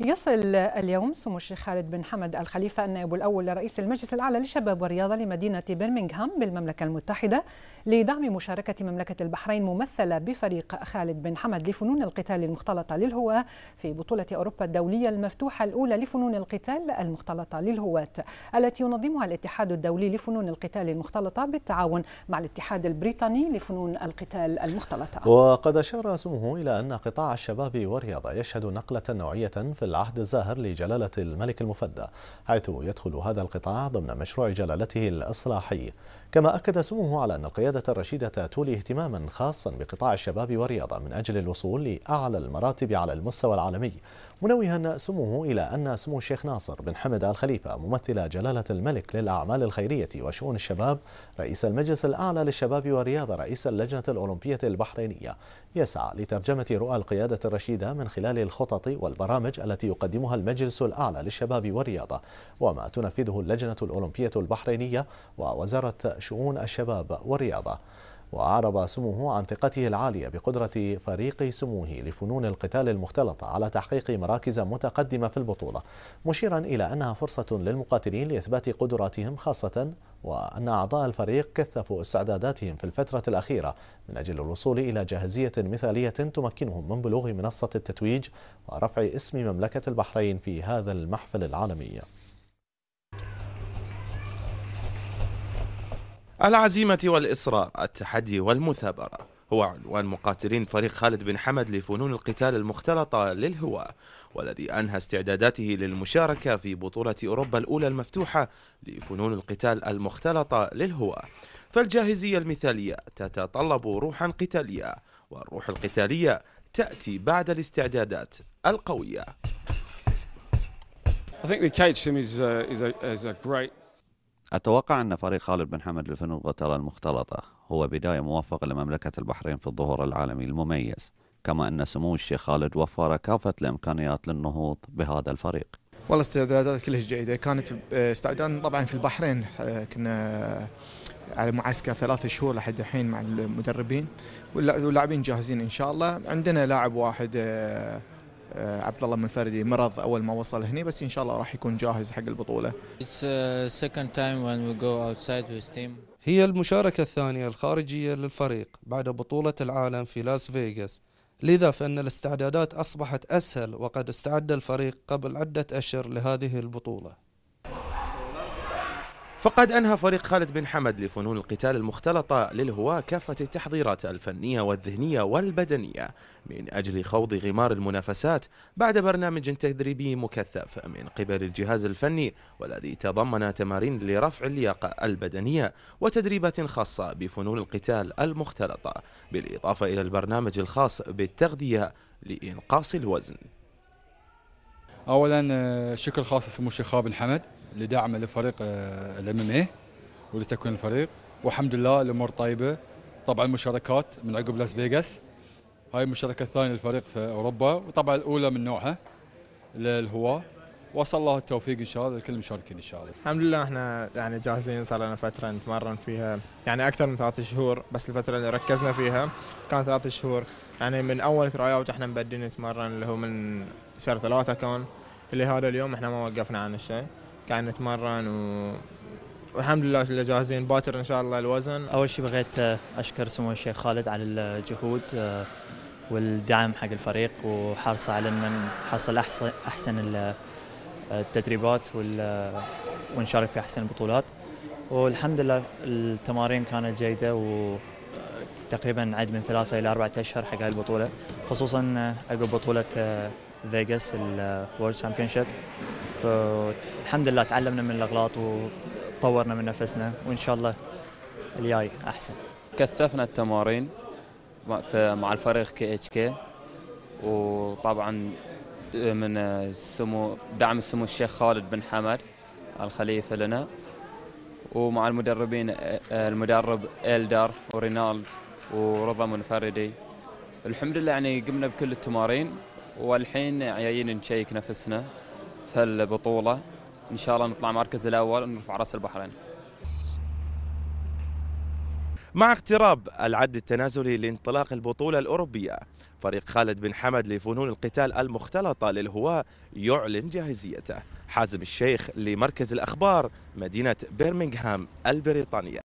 يصل اليوم سمو الشيخ خالد بن حمد الخليفة النائب الأول لرئيس المجلس الأعلى للشباب والرياضة لمدينة برمنغهام بالمملكة المتحدة لدعم مشاركة مملكة البحرين ممثلة بفريق خالد بن حمد لفنون القتال المختلطة للهواة في بطولة أوروبا الدولية المفتوحة الأولى لفنون القتال المختلطة للهواة التي ينظمها الاتحاد الدولي لفنون القتال المختلطة بالتعاون مع الاتحاد البريطاني لفنون القتال المختلطة وقد أشار سموه إلى أن قطاع الشباب والرياضة يشهد نقلة نوعية في العهد الزاهر لجلالة الملك المفدى حيث يدخل هذا القطاع ضمن مشروع جلالته الإصلاحي كما أكد سموه على أن القيادة الرشيدة تولي اهتماما خاصا بقطاع الشباب والرياضة من أجل الوصول لأعلى المراتب على المستوى العالمي منوها سموه إلى أن سمو الشيخ ناصر بن حمد آل خليفة ممثل جلالة الملك للأعمال الخيرية وشؤون الشباب رئيس المجلس الأعلى للشباب والرياضة رئيس اللجنة الأولمبية البحرينية يسعى لترجمة رؤى القيادة الرشيدة من خلال الخطط والبرامج التي يقدمها المجلس الأعلى للشباب والرياضة وما تنفذه اللجنة الأولمبية البحرينية ووزارة شؤون الشباب والرياضة وأعرب سموه عن ثقته العالية بقدرة فريق سموه لفنون القتال المختلطة على تحقيق مراكز متقدمة في البطولة مشيرا إلى أنها فرصة للمقاتلين لإثبات قدراتهم خاصة وأن أعضاء الفريق كثفوا استعداداتهم في الفترة الأخيرة من أجل الوصول إلى جاهزية مثالية تمكنهم من بلوغ منصة التتويج ورفع اسم مملكة البحرين في هذا المحفل العالمي العزيمة والإصرار التحدي والمثابرة هو عنوان مقاتلين فريق خالد بن حمد لفنون القتال المختلطة للهواء والذي أنهى استعداداته للمشاركة في بطولة أوروبا الأولى المفتوحة لفنون القتال المختلطة للهواء فالجاهزية المثالية تتطلب روحا قتالية والروح القتالية تأتي بعد الاستعدادات القوية I think the cage sim is, is, a, is a great أتوقع أن فريق خالد بن حمد للفنون القتال المختلطة هو بداية موفقة لمملكة البحرين في الظهور العالمي المميز كما أن سمو الشيخ خالد وفر كافة الإمكانيات للنهوض بهذا الفريق والله استعدادات كلش جيدة كانت آه، استعدادنا طبعا في البحرين آه، كنا آه، على معسكر ثلاث شهور لحد الحين مع المدربين واللاعبين جاهزين إن شاء الله عندنا لاعب واحد آه، عبد الله المنفردي مرض اول ما وصل هنا بس ان شاء الله راح يكون جاهز حق البطوله. Uh, هي المشاركة الثانية الخارجية للفريق بعد بطولة العالم في لاس فيغاس لذا فإن الاستعدادات أصبحت أسهل وقد استعد الفريق قبل عدة أشهر لهذه البطولة فقد أنهى فريق خالد بن حمد لفنون القتال المختلطة للهواة كافة التحضيرات الفنية والذهنية والبدنية من أجل خوض غمار المنافسات بعد برنامج تدريبي مكثف من قبل الجهاز الفني والذي تضمن تمارين لرفع اللياقة البدنية وتدريبات خاصة بفنون القتال المختلطة بالإضافة إلى البرنامج الخاص بالتغذية لإنقاص الوزن أولا آه، شكر خاص سمو الشيخ خالد بن حمد لدعم الفريق آه، الام ام اي ولتكوين الفريق والحمد لله الامور طيبه طبعا مشاركات من عقب لاس فيغاس هاي المشاركه الثانيه للفريق في اوروبا وطبعا الاولى من نوعها للهواة وصل الله التوفيق ان شاء الله لكل المشاركين ان شاء الله. الحمد لله احنا يعني جاهزين صار لنا فتره نتمرن فيها يعني اكثر من ثلاث شهور بس الفتره اللي ركزنا فيها كان ثلاث شهور يعني من اول تراي اوت احنا مبدين نتمرن اللي هو من شهر ثلاثه كان اللي هذا اليوم احنا ما وقفنا عن الشيء. قاعد نتمرن و... والحمد لله جاهزين باكر ان شاء الله الوزن اول شيء بغيت اشكر سمو الشيخ خالد على الجهود آه، والدعم حق الفريق وحرصه على ان نحصل احسن احسن آه، التدريبات آه، ونشارك في احسن البطولات والحمد لله التمارين كانت جيده و تقريبا عد من ثلاثة إلى أربعة أشهر حق هاي البطولة خصوصا عقب بطولة فيغاس الورد شامبيونشيب الحمد لله تعلمنا من الاغلاط وطورنا من نفسنا وان شاء الله الجاي احسن كثفنا التمارين مع الفريق كي اتش كي وطبعا من سمو دعم سمو الشيخ خالد بن حمد الخليفه لنا ومع المدربين المدرب الدار ورينالد ورضا منفردي الحمد لله يعني قمنا بكل التمارين والحين جايين نشيك نفسنا في البطولة إن شاء الله نطلع المركز الأول ونرفع رأس البحرين مع اقتراب العد التنازلي لانطلاق البطولة الأوروبية فريق خالد بن حمد لفنون القتال المختلطة للهواة يعلن جاهزيته حازم الشيخ لمركز الأخبار مدينة بيرمنغهام البريطانية